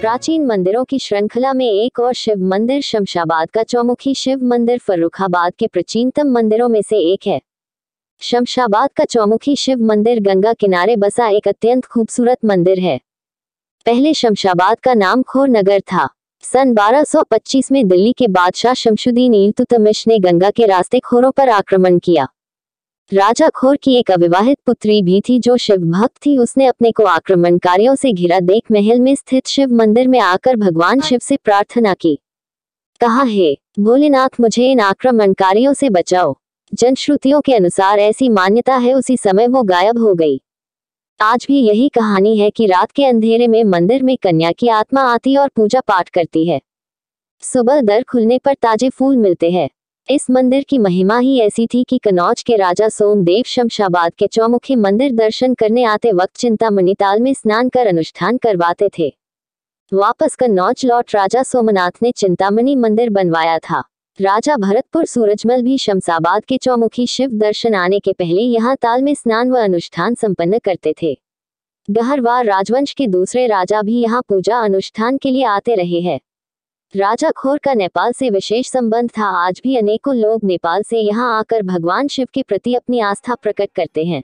प्राचीन मंदिरों की श्रृंखला में एक और शिव मंदिर शमशाबाद का चौमुखी शिव मंदिर फर्रुखाबाद के प्राचीनतम मंदिरों में से एक है शमशाबाद का चौमुखी शिव मंदिर गंगा किनारे बसा एक अत्यंत खूबसूरत मंदिर है पहले शमशाबाद का नाम खोर नगर था सन 1225 में दिल्ली के बादशाह शमशुद्दीन इल्तुतमिश ने गंगा के रास्ते खोरों पर आक्रमण किया राजा खोर की एक अविवाहित पुत्री भी थी जो शिव भक्त थी उसने अपने को आक्रमणकारियों से घिरा देख महल में स्थित शिव मंदिर में आकर भगवान हाँ। शिव से प्रार्थना की कहा है भोलेनाथ मुझे इन आक्रमणकारियों से बचाओ जनश्रुतियों के अनुसार ऐसी मान्यता है उसी समय वो गायब हो गई आज भी यही कहानी है कि रात के अंधेरे में मंदिर में कन्या की आत्मा आती और पूजा पाठ करती है सुबह दर खुलने पर ताजे फूल मिलते हैं इस मंदिर की महिमा ही ऐसी थी कि कनौज के राजा सोमदेव शमशाबाद के चौमुखी मंदिर दर्शन करने आते वक्त चिंता मणिताल में स्नान कर अनुष्ठान करवाते थे वापस कन्नौज लौट राजा सोमनाथ ने चिंतामणि मंदिर बनवाया था राजा भरतपुर सूरजमल भी शमशाबाद के चौमुखी शिव दर्शन आने के पहले यहाँ ताल में स्नान व अनुष्ठान संपन्न करते थे गहरवार राजवंश के दूसरे राजा भी यहाँ पूजा अनुष्ठान के लिए आते रहे हैं राजा खोर का नेपाल से विशेष संबंध था आज भी अनेकों लोग नेपाल से यहाँ आकर भगवान शिव के प्रति अपनी आस्था प्रकट करते हैं